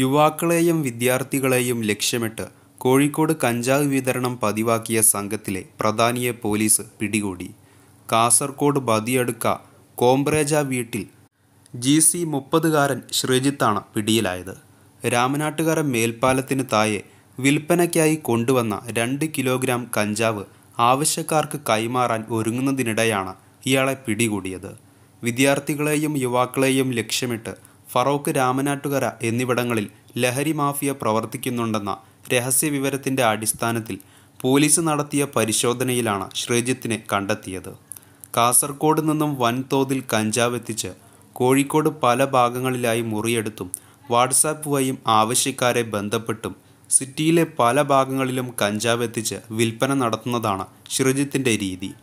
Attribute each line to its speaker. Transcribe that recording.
Speaker 1: യുവാക്കളെയും വിദ്യാർത്ഥികളെയും ലക്ഷ്യമിട്ട് കോഴിക്കോട് കഞ്ചാവ് വിതരണം പതിവാക്കിയ സംഘത്തിലെ പ്രധാനിയെ പോലീസ് പിടികൂടി കാസർകോട് ബതിയടുക്ക കോംബ്രേജ വീട്ടിൽ ജി സി മുപ്പതുകാരൻ ശ്രീജിത്താണ് പിടിയിലായത് രാമനാട്ടുകാരൻ മേൽപ്പാലത്തിന് താഴെ വിൽപ്പനയ്ക്കായി കൊണ്ടുവന്ന രണ്ട് കിലോഗ്രാം കഞ്ചാവ് ആവശ്യക്കാർക്ക് കൈമാറാൻ ഒരുങ്ങുന്നതിനിടെയാണ് ഇയാളെ പിടികൂടിയത് വിദ്യാർത്ഥികളെയും യുവാക്കളെയും ലക്ഷ്യമിട്ട് ഫറോക്ക് രാമനാട്ടുകര എന്നിവിടങ്ങളിൽ ലഹരി മാഫിയ പ്രവർത്തിക്കുന്നുണ്ടെന്ന രഹസ്യ വിവരത്തിൻ്റെ അടിസ്ഥാനത്തിൽ പോലീസ് നടത്തിയ പരിശോധനയിലാണ് ശ്രീജിത്തിനെ കണ്ടെത്തിയത് കാസർഗോഡ് നിന്നും വൻതോതിൽ കഞ്ചാവ് എത്തിച്ച് കോഴിക്കോട് പല ഭാഗങ്ങളിലായി മുറിയെടുത്തും വാട്സാപ്പ് വഴിയും ആവശ്യക്കാരെ ബന്ധപ്പെട്ടും സിറ്റിയിലെ പല ഭാഗങ്ങളിലും കഞ്ചാവ് എത്തിച്ച് വിൽപ്പന നടത്തുന്നതാണ് ശ്രീജിത്തിൻ്റെ രീതി